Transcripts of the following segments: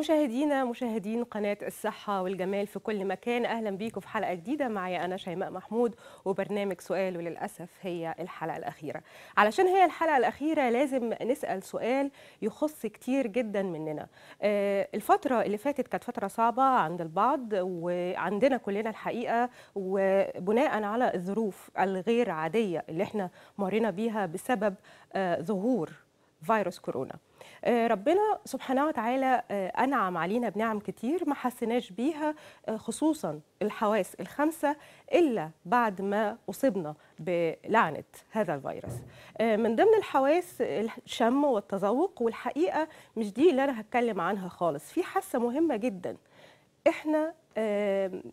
مشاهدينا مشاهدين قناة الصحة والجمال في كل مكان أهلا بيكم في حلقة جديدة معايا أنا شيماء محمود وبرنامج سؤال وللأسف هي الحلقة الأخيرة علشان هي الحلقة الأخيرة لازم نسأل سؤال يخص كتير جدا مننا آه، الفترة اللي فاتت كانت فترة صعبة عند البعض وعندنا كلنا الحقيقة وبناء على الظروف الغير عادية اللي احنا مرينا بيها بسبب آه، ظهور فيروس كورونا آه، ربنا سبحانه وتعالى آه، انعم علينا بنعم كتير ما حسناش بيها آه، خصوصا الحواس الخمسه الا بعد ما اصبنا بلعنه هذا الفيروس من ضمن الحواس الشم والتذوق والحقيقه مش دي اللي انا هتكلم عنها خالص في حاسه مهمه جدا احنا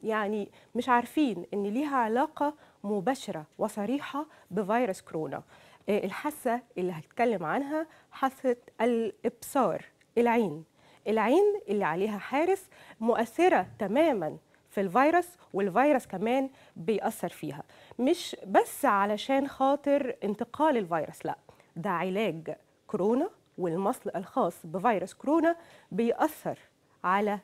يعني مش عارفين ان ليها علاقه مباشره وصريحه بفيروس كورونا آه، الحاسه اللي هتكلم عنها حاسه الابصار العين العين اللي عليها حارس مؤثره تماما في الفيروس والفيروس كمان بيأثر فيها مش بس علشان خاطر انتقال الفيروس لا ده علاج كورونا والمصل الخاص بفيروس كورونا بيأثر على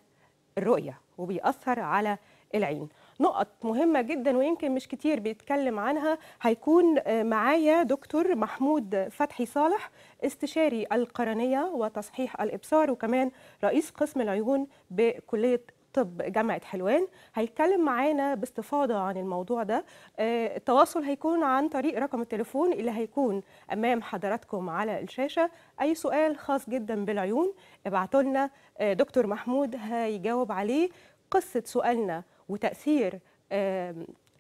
الرؤية وبيأثر على العين نقط مهمه جدا ويمكن مش كتير بيتكلم عنها هيكون آه، معايا دكتور محمود فتحي صالح استشاري القرنيه وتصحيح الابصار وكمان رئيس قسم العيون بكليه طب جامعة حلوان هيتكلم معانا باستفاضة عن الموضوع ده آه، التواصل هيكون عن طريق رقم التليفون اللي هيكون أمام حضراتكم على الشاشة أي سؤال خاص جدا بالعيون ابعتوا لنا آه، دكتور محمود هيجاوب عليه قصة سؤالنا وتاثير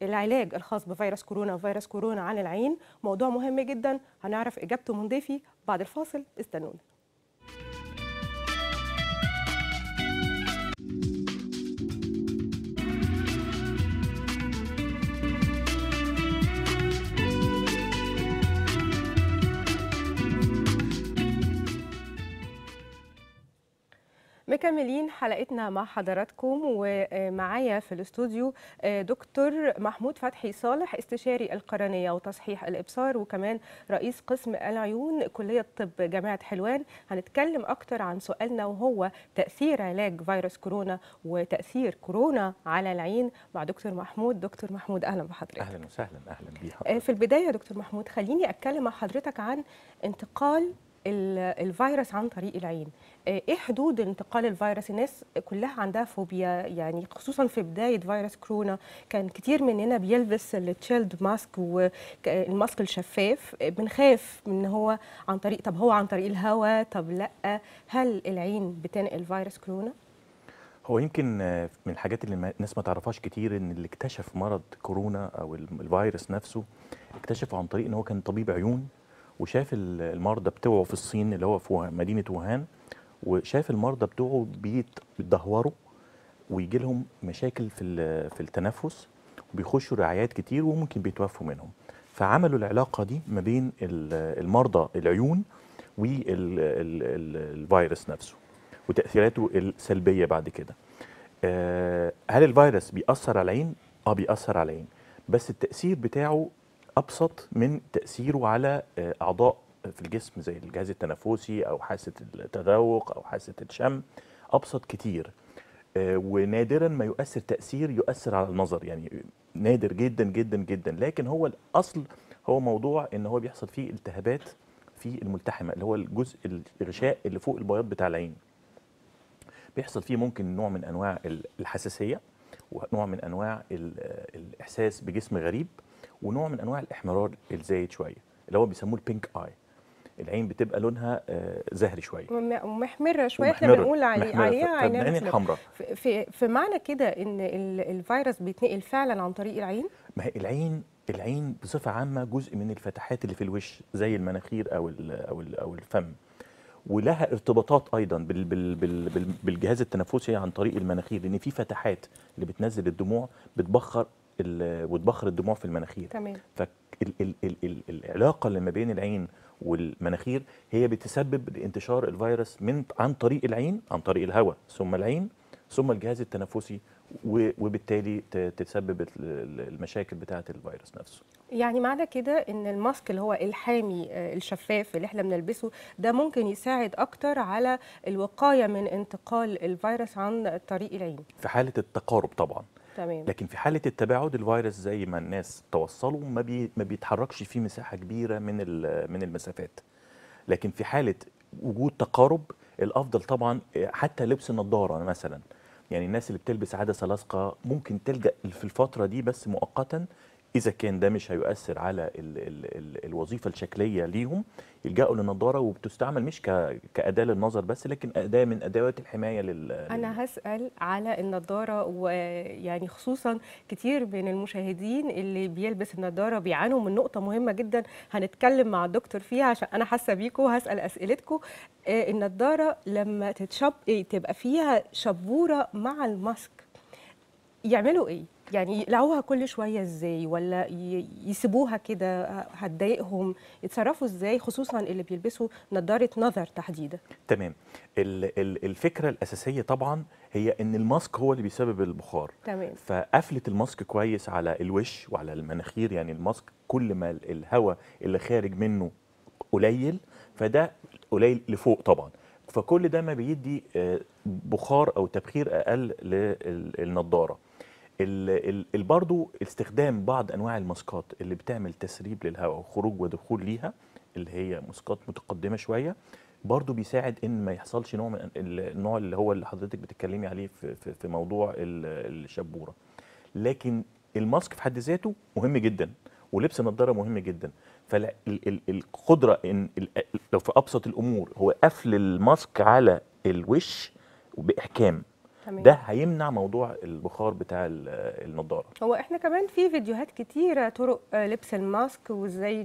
العلاج الخاص بفيروس كورونا وفيروس كورونا على العين موضوع مهم جدا هنعرف اجابته من ضيفي بعد الفاصل استنونا مكملين حلقتنا مع حضراتكم ومعايا في الاستوديو آه، دكتور محمود فتحي صالح استشاري القرنيه وتصحيح الابصار وكمان رئيس قسم العيون كليه طب جامعه حلوان هنتكلم اكتر عن سؤالنا وهو تاثير علاج فيروس كورونا وتاثير كورونا على العين مع دكتور محمود دكتور محمود اهلا بحضرتك اهلا وسهلا اهلا بيك آه، في البدايه دكتور محمود خليني اتكلم مع حضرتك عن انتقال الفيروس عن طريق العين آه، ايه حدود انتقال الفيروس الناس كلها عندها فوبيا يعني خصوصا في بدايه فيروس كورونا كان كتير مننا بيلبس التشيلد ماسك والماسك الشفاف بنخاف من هو عن طريق طب هو عن طريق الهواء طب لا هل العين بتنقل فيروس كورونا هو يمكن من الحاجات اللي الناس ما تعرفهاش كتير ان اللي اكتشف مرض كورونا او الفيروس نفسه اكتشفه عن طريق ان هو كان طبيب عيون وشاف المرضى بتوعه في الصين اللي هو في مدينه ووهان وشاف المرضى بتوعه بيتدهوروا ويجي لهم مشاكل في في التنفس وبيخشوا رعايات كتير وممكن بيتوفوا منهم فعملوا العلاقه دي ما بين المرضى العيون والفيروس نفسه وتاثيراته السلبيه بعد كده آه، هل الفيروس بيأثر على العين؟ اه بيأثر على العين بس التأثير بتاعه ابسط من تاثيره على آه، اعضاء في الجسم زي الجهاز التنفسي او حاسه التذوق او حاسه الشم ابسط كتير آه، ونادرا ما يؤثر تاثير يؤثر على النظر يعني نادر جدا جدا جدا لكن هو الاصل هو موضوع ان هو بيحصل فيه التهابات في الملتحمه اللي هو الجزء الغشاء اللي فوق البياض بتاع العين بيحصل فيه ممكن نوع من انواع الحساسيه ونوع من انواع آه، الاحساس بجسم غريب ونوع من انواع الاحمرار الزايد شويه اللي هو بيسموه البينك اي العين بتبقى لونها آه، زهري شويه ومحمره شويه احنا بنقول علي عليها عينين حمراء في, في معنى كده ان الفيروس بيتنقل فعلا عن طريق العين ما هي العين العين بصفه عامه جزء من الفتحات اللي في الوش زي المناخير او الـ او الـ او الفم ولها ارتباطات ايضا بالـ بالـ بالـ بالجهاز التنفسي عن طريق المناخير لان في فتحات اللي بتنزل الدموع بتبخر وتبخر الدموع في المناخير تمام فالعلاقه اللي ما بين العين والمناخير هي بتسبب انتشار الفيروس من عن طريق العين عن طريق الهواء ثم العين ثم الجهاز التنفسي وبالتالي تسبب المشاكل بتاعه الفيروس نفسه يعني معنى كده ان الماسك اللي هو الحامي آه، الشفاف اللي احنا بنلبسه ده ممكن يساعد اكتر على الوقايه من انتقال الفيروس عن طريق العين في حاله التقارب طبعا تمام. لكن في حاله التباعد الفيروس زي ما الناس توصلوا ما, بي ما بيتحركش في مساحه كبيره من من المسافات لكن في حاله وجود تقارب الافضل طبعا آه، حتى لبس النضاره مثلا يعني الناس اللي بتلبس عدسه لاصقه ممكن تلجا في الفتره دي بس مؤقتا اذا كان ده مش هيؤثر على الـ الـ الـ الوظيفه الشكليه ليهم يلجأوا للنظاره وبتستعمل مش كاداه للنظر بس لكن اداه من ادوات الحمايه لل انا هسال على النظاره ويعني خصوصا كتير من المشاهدين اللي بيلبس النظاره بيعانوا من نقطه مهمه جدا هنتكلم مع الدكتور فيها عشان انا حاسه بيكم هسال اسئلتكم آه، النظاره لما تتشب إيه، تبقى فيها شبوره مع الماسك يعملوا ايه يعني يقلعوها كل شويه ازاي ولا يسيبوها كده هتضايقهم يتصرفوا ازاي خصوصا اللي بيلبسوا نظاره نظر تحديدا تمام الفكره الاساسيه طبعا هي ان الماسك هو اللي بيسبب البخار تمام فقفله الماسك كويس على الوش وعلى المناخير يعني الماسك كل ما الهواء اللي خارج منه قليل فده قليل لفوق طبعا فكل ده ما بيدي آه، بخار او تبخير اقل للنضاره برضه استخدام بعض انواع الماسكات اللي بتعمل تسريب للهواء وخروج ودخول ليها اللي هي ماسكات متقدمه شويه برضه بيساعد ان ما يحصلش نوع من النوع اللي هو اللي حضرتك بتتكلمي عليه في, في, في موضوع الشبوره لكن الماسك في حد ذاته مهم جدا ولبس النضاره مهم جدا فالقدره ان لو في ابسط الامور هو قفل الماسك على الوش باحكام تمام. ده هيمنع موضوع البخار بتاع النضاره هو احنا كمان في فيديوهات كتيره طرق آه، لبس الماسك وازاي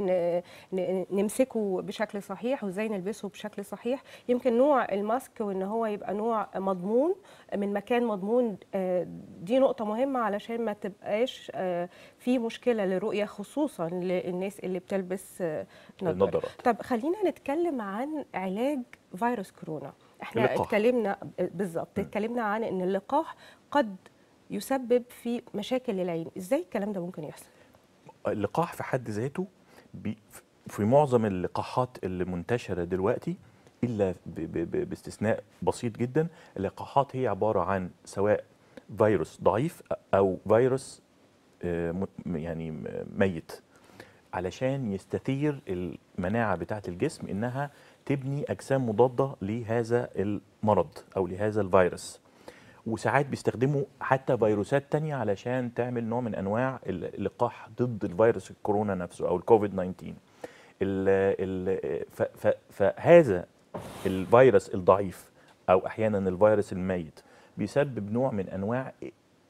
نمسكه بشكل صحيح وازاي نلبسه بشكل صحيح يمكن نوع الماسك وان هو يبقى نوع مضمون من مكان مضمون آه، دي نقطه مهمه علشان ما تبقاش آه، في مشكله للرؤيه خصوصا للناس اللي بتلبس نضاره طب خلينا نتكلم عن علاج فيروس كورونا احنا اللقاح. اتكلمنا بالظبط اتكلمنا عن ان اللقاح قد يسبب في مشاكل للعين ازاي الكلام ده ممكن يحصل اللقاح في حد ذاته في معظم اللقاحات اللي منتشره دلوقتي الا باستثناء بسيط جدا اللقاحات هي عباره عن سواء فيروس ضعيف او فيروس آه، يعني ميت علشان يستثير المناعه بتاعه الجسم انها تبني اجسام مضاده لهذا المرض او لهذا الفيروس وساعات بيستخدموا حتى فيروسات تانية علشان تعمل نوع من انواع اللقاح ضد الفيروس الكورونا نفسه او الكوفيد 19 ال ال فهذا الفيروس الضعيف او احيانا الفيروس الميت بيسبب نوع من انواع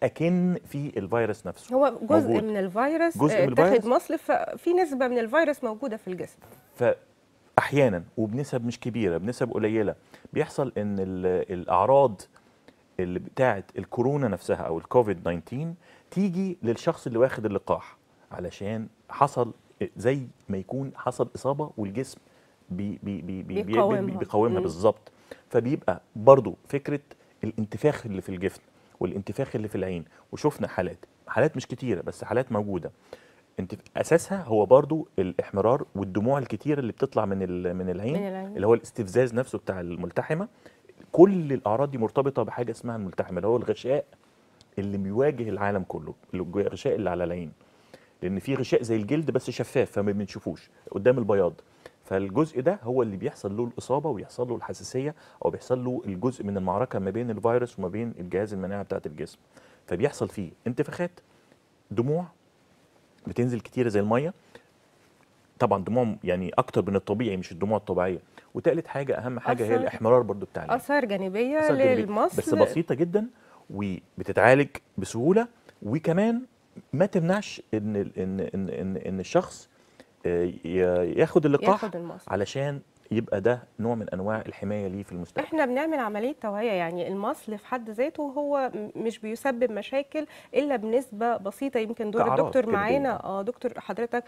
اكن في الفيروس نفسه هو جزء موجود. من الفيروس جزء من آه، الفيروس مصل في نسبه من الفيروس موجوده في الجسم ف احيانا وبنسب مش كبيره بنسب قليله بيحصل ان الاعراض اللي بتاعه الكورونا نفسها او الكوفيد 19 تيجي للشخص اللي واخد اللقاح علشان حصل زي ما يكون حصل اصابه والجسم بي بي بي بي بيقاومها, بيقاومها بالظبط فبيبقى برضو فكره الانتفاخ اللي في الجفن والانتفاخ اللي في العين وشفنا حالات حالات مش كتيره بس حالات موجوده انت اساسها هو برضو الاحمرار والدموع الكتير اللي بتطلع من ال من العين اللي هو الاستفزاز نفسه بتاع الملتحمه كل الاعراض دي مرتبطه بحاجه اسمها الملتحمه اللي هو الغشاء اللي بيواجه العالم كله الغشاء اللي على العين لان في غشاء زي الجلد بس شفاف فما بنشوفوش قدام البياض فالجزء ده هو اللي بيحصل له الاصابه ويحصل له الحساسيه او بيحصل له الجزء من المعركه ما بين الفيروس وما بين الجهاز المناعه بتاعت الجسم فبيحصل فيه انتفاخات دموع بتنزل كتير زي الميه طبعا دموع يعني اكتر من الطبيعي مش الدموع الطبيعيه وتالت حاجه اهم حاجه هي الاحمرار برضو بتاع العين اثار جانبيه أثار للمصل بس بسيطه جدا وبتتعالج بسهوله وكمان ما تمنعش ان ان ان ان, إن الشخص آه، ياخد اللقاح ياخد علشان يبقى ده نوع من انواع الحمايه ليه في المستقبل احنا بنعمل عمليه توعيه يعني المصل في حد ذاته هو مش بيسبب مشاكل الا بنسبه بسيطه يمكن دور الدكتور معانا اه دكتور حضرتك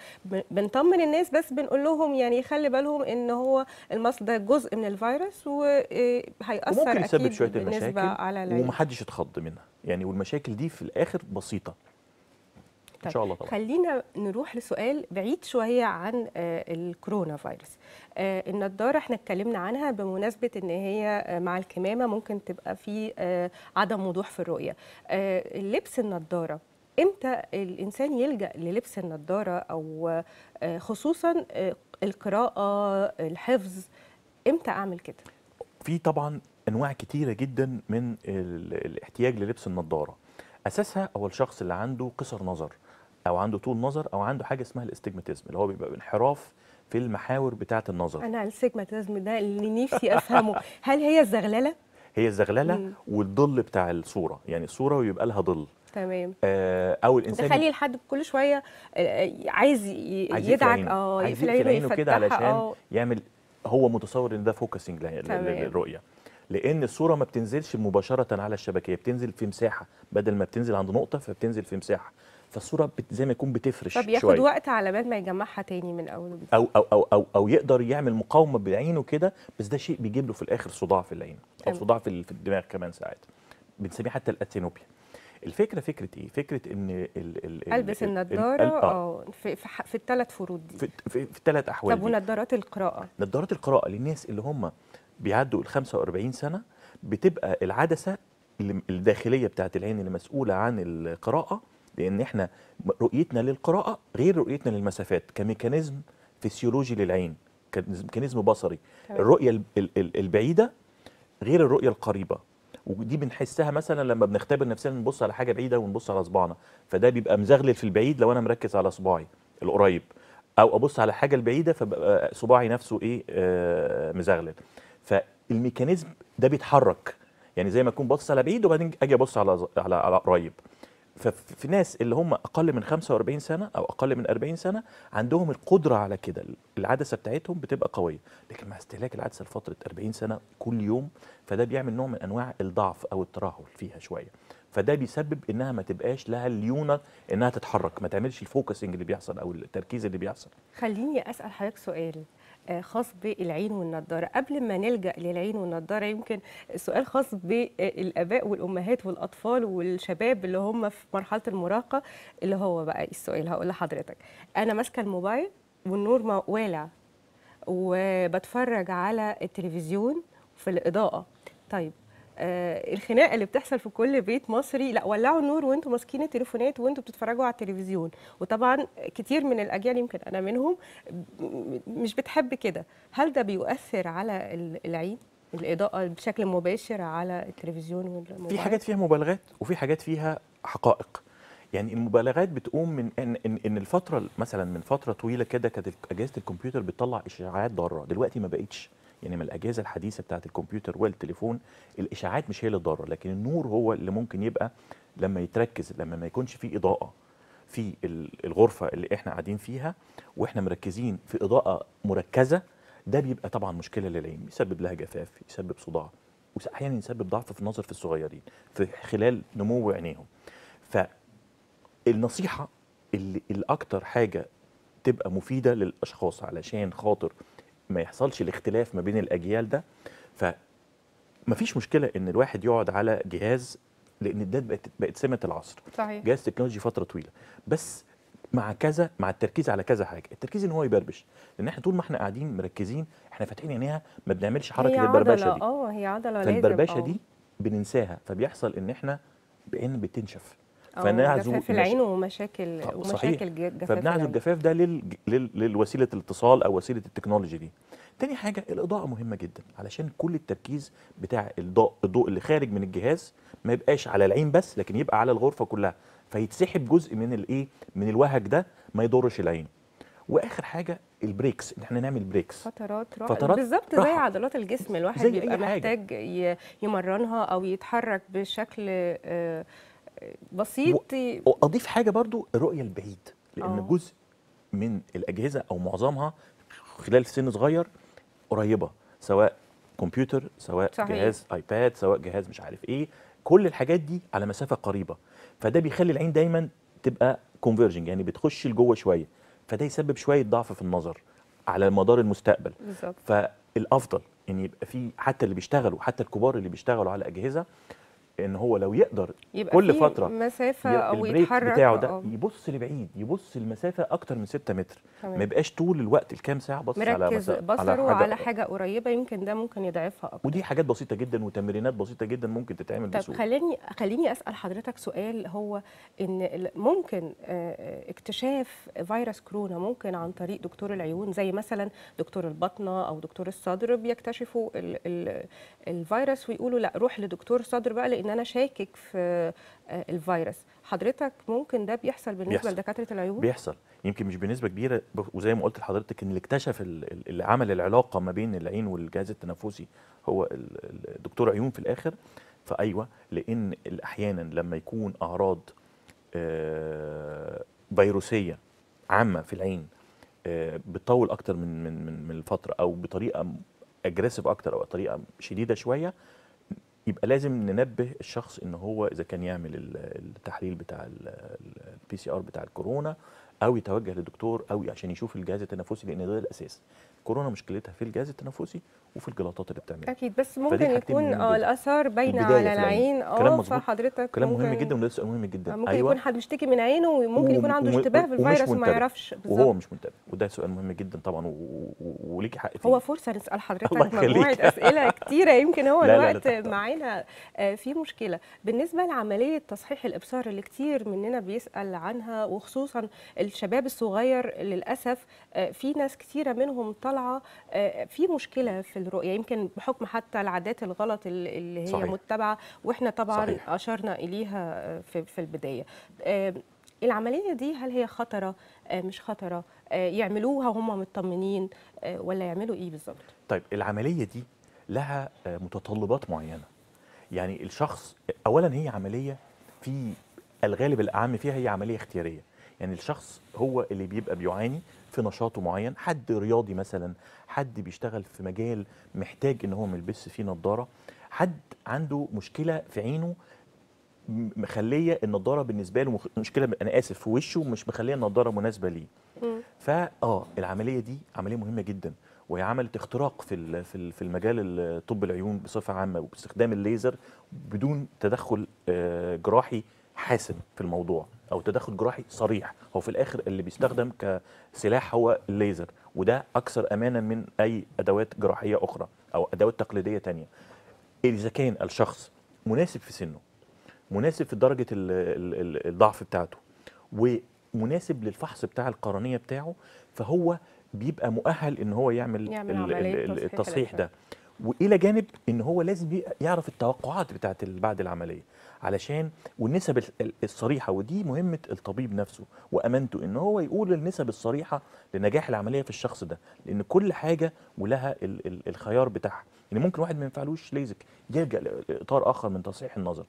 بنطمن الناس بس بنقول لهم يعني يخلي بالهم ان هو المصل ده جزء من الفيروس وهياثر آه، اكيد المشاكل على ومحدش يتخض منها يعني والمشاكل دي في الاخر بسيطه طيب ان شاء الله طبعا خلينا نروح لسؤال بعيد شويه عن آه، الكورونا فيروس آه، النضاره احنا اتكلمنا عنها بمناسبه ان هي آه، مع الكمامه ممكن تبقى في عدم وضوح في الرؤيه لبس النضاره امتى الانسان يلجا للبس النضاره او خصوصا القراءه الحفظ امتى اعمل كده في طبعا انواع كتيره جدا من الاحتياج للبس النضاره اساسها اول شخص اللي عنده قصر نظر او عنده طول نظر او عنده حاجه اسمها الاستجماتيزم اللي هو بيبقى انحراف في المحاور بتاعه النظر انا الاستجماتيزم ده اللي نفسي افهمه هل هي الزغلله هي الزغلله مم. والضل بتاع الصوره يعني الصوره ويبقى لها ضل تمام آه او الانسان تخلي الحد كل شويه آه، عايز يدعك اه يقفل عينه كده علشان أو. آه. يعمل هو متصور ان ده فوكسنج للرؤيه لان الصوره ما بتنزلش مباشره على الشبكيه بتنزل في مساحه بدل ما بتنزل عند نقطه فبتنزل في مساحه فالصوره زي ما يكون بتفرش طب ياخد شوية. وقت على بال ما يجمعها تاني من اول وجديد أو, او او او او يقدر يعمل مقاومه بعينه كده بس ده شيء بيجيب له في الاخر صداع في العين او صداع في الدماغ كمان ساعات بنسميه حتى الاتينوبيا الفكره فكره ايه فكره ان ال ال البس النضاره آه. اه في في الثلاث فروض دي في, في, في الثلاث احوال طب ونضارات القراءه نضارات القراءه للناس اللي هم بيعدوا ال 45 سنه بتبقى العدسه الداخليه بتاعت العين اللي مسؤوله عن القراءه لان احنا رؤيتنا للقراءه غير رؤيتنا للمسافات كميكانيزم فيسيولوجي للعين كميكانيزم بصري الرؤيه البعيده غير الرؤيه القريبه ودي بنحسها مثلا لما بنختبر نفسنا نبص على حاجه بعيده ونبص على صباعنا فده بيبقى مزغلل في البعيد لو انا مركز على صباعي القريب او ابص على حاجه البعيده فببقى صباعي نفسه ايه آه، مزغلل فالميكانيزم ده بيتحرك يعني زي ما اكون باصص على بعيد وبعدين اجي ابص على على على قريب ففي ناس اللي هم اقل من 45 سنه او اقل من 40 سنه عندهم القدره على كده العدسه بتاعتهم بتبقى قويه لكن مع استهلاك العدسه لفتره 40 سنه كل يوم فده بيعمل نوع من انواع الضعف او الترهل فيها شويه فده بيسبب انها ما تبقاش لها الليونه انها تتحرك ما تعملش الفوكسنج اللي بيحصل او التركيز اللي بيحصل خليني اسال حضرتك سؤال خاص بالعين والنضاره قبل ما نلجا للعين والنضاره يمكن سؤال خاص بالاباء والامهات والاطفال والشباب اللي هم في مرحله المراهقه اللي هو بقى السؤال هقول لحضرتك انا ماسكه الموبايل والنور والع وبتفرج على التلفزيون في الاضاءه طيب آه، الخناقه اللي بتحصل في كل بيت مصري لا ولعوا النور وانتم ماسكين التليفونات وانتم بتتفرجوا على التلفزيون وطبعا كتير من الاجيال يمكن انا منهم مش بتحب كده هل ده بيؤثر على العيد الاضاءه بشكل مباشر على التلفزيون والموبايل في حاجات فيها مبالغات وفي حاجات فيها حقائق يعني المبالغات بتقوم من ان ان, إن الفتره مثلا من فتره طويله كده كانت اجهزه الكمبيوتر بتطلع اشعاعات ضاره دلوقتي ما بقتش يعني من الاجهزه الحديثه بتاعت الكمبيوتر والتليفون الاشاعات مش هي اللي ضاره لكن النور هو اللي ممكن يبقى لما يتركز لما ما يكونش في اضاءه في الغرفه اللي احنا قاعدين فيها واحنا مركزين في اضاءه مركزه ده بيبقى طبعا مشكله للعين يسبب لها جفاف يسبب صداع واحيانا يسبب ضعف في النظر في الصغيرين في خلال نمو عينيهم فالنصيحه اللي الاكثر حاجه تبقى مفيده للاشخاص علشان خاطر ما يحصلش الاختلاف ما بين الاجيال ده مفيش مشكله ان الواحد يقعد على جهاز لان ده بقت بقت سمه العصر صحيح. جهاز تكنولوجي فتره طويله بس مع كذا مع التركيز على كذا حاجه التركيز ان هو يبربش لان احنا طول ما احنا قاعدين مركزين احنا فاتحين عينيها ما بنعملش حركه البربشه دي اه هي عضله لازم البربشه دي بننساها فبيحصل ان احنا بقينا بتنشف فنعزو جفاف العين ومشاكل صحيح. ومشاكل جفاف فبنعزو الجفاف ده لل... لل... للوسيله الاتصال او وسيله التكنولوجي دي تاني حاجه الاضاءه مهمه جدا علشان كل التركيز بتاع الضوء الضوء اللي خارج من الجهاز ما يبقاش على العين بس لكن يبقى على الغرفه كلها فيتسحب جزء من الايه من الوهج ده ما يضرش العين واخر حاجه البريكس ان احنا نعمل بريكس فترات راحه فترات بالظبط زي عضلات الجسم الواحد بيبقى محتاج يمرنها او يتحرك بشكل آه، بسيط واضيف حاجه برضو الرؤيه البعيد لان أوه. جزء من الاجهزه او معظمها خلال سن صغير قريبه سواء كمبيوتر سواء صحيح. جهاز ايباد سواء جهاز مش عارف ايه كل الحاجات دي على مسافه قريبه فده بيخلي العين دايما تبقى كونفرجنج يعني بتخش لجوه شويه فده يسبب شويه ضعف في النظر على مدار المستقبل بالظبط فالافضل ان يعني يبقى في حتى اللي بيشتغلوا حتى الكبار اللي بيشتغلوا على اجهزه ان هو لو يقدر يبقى كل فتره مسافه او يتحرك بتاعه ده يبص لبعيد يبص المسافه اكتر من 6 متر ما يبقاش طول الوقت الكام ساعه بص على بصره على حاجة, على حاجه قريبه يمكن ده ممكن يضعفها اكتر ودي حاجات بسيطه جدا وتمرينات بسيطه جدا ممكن تتعمل طب خليني خليني اسال حضرتك سؤال هو ان ممكن آه، آه، اكتشاف فيروس كورونا ممكن عن طريق دكتور العيون زي مثلا دكتور البطنه او دكتور الصدر بيكتشفوا الفيروس ويقولوا لا روح لدكتور صدر بقى لان ان انا شاكك في آه، الفيروس حضرتك ممكن ده بيحصل بالنسبه لدكاتره العيون بيحصل يمكن مش بنسبه كبيره وزي ما قلت لحضرتك ان اللي اكتشف اللي عمل العلاقه ما بين العين والجهاز التنفسي هو الدكتور عيون في الاخر فايوه لان احيانا لما يكون اعراض آه، فيروسيه عامه في العين آه، بتطول اكتر من من من الفتره او بطريقه اجريسيف اكتر او بطريقه شديده شويه يبقى لازم ننبه الشخص ان هو اذا كان يعمل التحليل بتاع البي سي ار بتاع الكورونا او يتوجه لدكتور او عشان يشوف الجهاز التنفسي لان ده الاساس كورونا مشكلتها في الجهاز التنفسي وفي الجلطات اللي بتعملها اكيد بس ممكن يكون اه الاثار باينه على العين اه فحضرتك كلام مهم جدا وده سؤال مهم جدا آه، ممكن أيوة. يكون حد مشتكي من عينه وممكن يكون عنده اشتباه بالفيروس وما يعرفش بالظبط وهو مش منتبه وده سؤال مهم جدا طبعا وليكي حق فيه هو فرصه نسال حضرتك مجموعه اسئله كتيره يمكن هو الوقت معانا آه، في مشكله بالنسبه لعمليه تصحيح الابصار اللي كتير مننا بيسال عنها وخصوصا الشباب الصغير للاسف آه، في ناس كتيره منهم طالعه في مشكله في الرؤيه يمكن بحكم حتى العادات الغلط اللي هي صحيح. متبعه واحنا طبعا صحيح. اشرنا اليها آه، في, في البدايه آه، العمليه دي هل هي خطره آه، مش خطره يعملوها وهم مطمنين ولا يعملوا ايه بالظبط طيب العمليه دي لها متطلبات معينه يعني الشخص اولا هي عمليه في الغالب الاعم فيها هي عمليه اختياريه يعني الشخص هو اللي بيبقى بيعاني في نشاطه معين حد رياضي مثلا حد بيشتغل في مجال محتاج ان هو ما يلبسش فيه نظاره حد عنده مشكله في عينه مخليه النضاره بالنسبه له مشكله انا اسف في وشه مش مخليه النضاره مناسبه ليه فا اه العمليه دي عمليه مهمه جدا وهي عملت اختراق في في المجال طب العيون بصفه عامه وباستخدام الليزر بدون تدخل آه، جراحي حاسم في الموضوع او تدخل جراحي صريح هو في الاخر اللي بيستخدم كسلاح هو الليزر وده اكثر امانا من اي ادوات جراحيه اخرى او ادوات تقليديه تانية اذا كان الشخص مناسب في سنه مناسب في درجه الضعف بتاعته ومناسب للفحص بتاع القرنيه بتاعه فهو بيبقى مؤهل ان هو يعمل, يعمل التصحيح ده والى جانب ان هو لازم يعرف التوقعات بتاعه بعد العمليه علشان والنسب الصريحه ودي مهمه الطبيب نفسه وامانته ان هو يقول النسب الصريحه لنجاح العمليه في الشخص ده لان كل حاجه ولها الخيار بتاعها يعني ممكن واحد ما ينفعلوش ليزك يلجا لاطار اخر من تصحيح النظر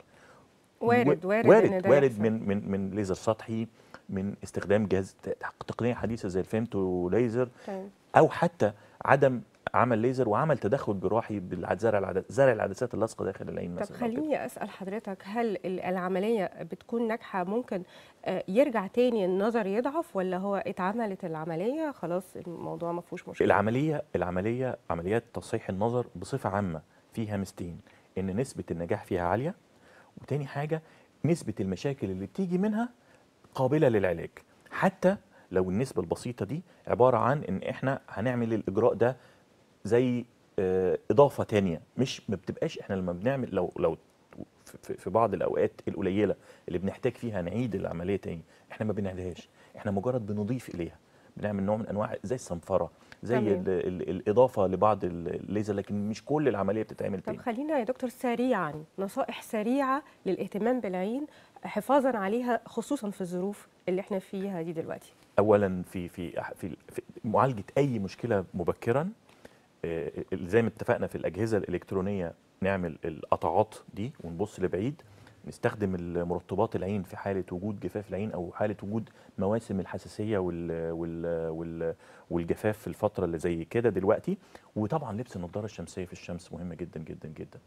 وارد وارد وارد, وارد من من من ليزر سطحي من استخدام جهاز تقنيه حديثه زي الفيمتو ليزر طيب. او حتى عدم عمل ليزر وعمل تدخل جراحي بالزرع العدس زرع العدسات اللاصقه داخل العين مثلا طب خليني اسال حضرتك هل العمليه بتكون ناجحه ممكن آه، يرجع تاني النظر يضعف ولا هو اتعملت العمليه خلاص الموضوع ما فيهوش مشكله العمليه العمليه عمليات تصحيح النظر بصفه عامه فيها مستين ان نسبه النجاح فيها عاليه وتاني حاجه نسبه المشاكل اللي بتيجي منها قابله للعلاج حتى لو النسبة البسيطة دي عبارة عن إن إحنا هنعمل الإجراء ده زي آه، اضافه تانية مش ما بتبقاش احنا لما بنعمل لو لو في بعض الاوقات القليله اللي بنحتاج فيها نعيد العمليه تاني احنا ما بنعيدهاش احنا مجرد بنضيف اليها بنعمل نوع من انواع زي الصنفره زي ال ال الاضافه لبعض الليزر لكن مش كل العمليه بتتعمل تاني طب خلينا يا دكتور سريعا نصائح سريعه للاهتمام بالعين حفاظا عليها خصوصا في الظروف اللي احنا فيها دي دلوقتي اولا في في في, في معالجه اي مشكله مبكرا آه، زي ما اتفقنا في الاجهزه الالكترونيه نعمل القطعات دي ونبص لبعيد نستخدم المرطبات العين في حاله وجود جفاف العين او حاله وجود مواسم الحساسيه وال وال وال والجفاف في الفتره اللي زي كده دلوقتي وطبعا لبس النضاره الشمسيه في الشمس مهمه جدا جدا جدا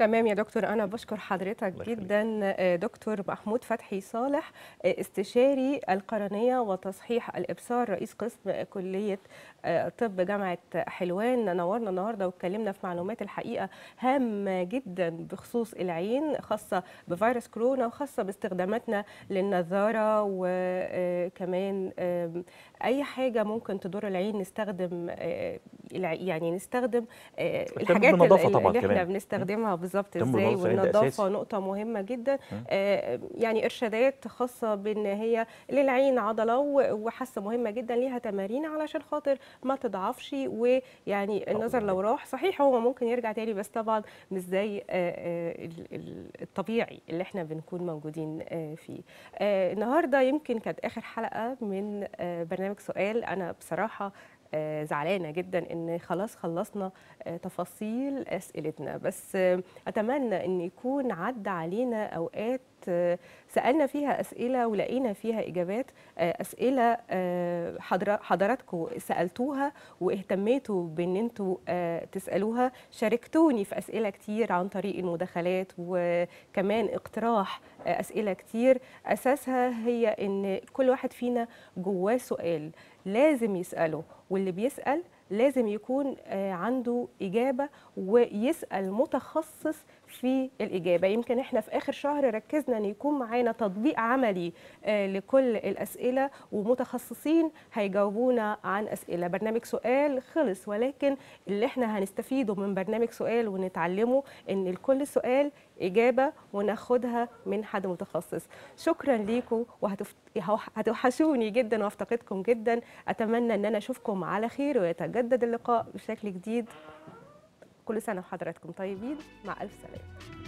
تمام يا دكتور انا بشكر حضرتك جدا آه، دكتور محمود فتحي صالح آه، استشاري القرنيه وتصحيح الابصار رئيس قسم كليه آه، طب جامعه حلوان نورنا النهارده واتكلمنا في معلومات الحقيقه هامه جدا بخصوص العين خاصه بفيروس كورونا وخاصه باستخداماتنا للنظاره وكمان اي حاجه ممكن تدور العين نستخدم آه، يعني نستخدم آه، الحاجات اللي, طبعا اللي احنا بنستخدمها بالظبط ازاي والنظافه نقطه مهمه جدا آه، يعني ارشادات خاصه بان هي للعين عضله وحاسه مهمه جدا ليها تمارين علشان خاطر ما تضعفش ويعني النظر لو أيوة. راح صحيح هو ممكن يرجع تاني بس طبعا مش زي الطبيعي اللي احنا بنكون موجودين فيه النهارده يمكن كانت اخر حلقه من برنامج قدامك سؤال انا بصراحه آه، زعلانه جدا ان خلاص خلصنا آه، تفاصيل اسئلتنا بس آه، اتمنى ان يكون عدى علينا اوقات سالنا فيها اسئله ولقينا فيها اجابات اسئله حضراتكم سالتوها واهتميتوا بان انتوا تسالوها شاركتوني في اسئله كتير عن طريق المداخلات وكمان اقتراح اسئله كتير اساسها هي ان كل واحد فينا جواه سؤال لازم يسأله واللي بيسأل لازم يكون آه، عنده إجابة ويسأل متخصص في الإجابة يمكن إحنا في آخر شهر ركزنا أن يكون معانا تطبيق عملي آه، لكل الأسئلة ومتخصصين هيجاوبونا عن أسئلة برنامج سؤال خلص ولكن اللي إحنا هنستفيده من برنامج سؤال ونتعلمه أن لكل سؤال إجابة وناخدها من حد متخصص شكرا ليكم وهتوحشوني جدا وافتقدكم جدا أتمنى أن أنا أشوفكم على خير ويتجدد اللقاء بشكل جديد كل سنة وحضراتكم طيبين مع ألف سلامة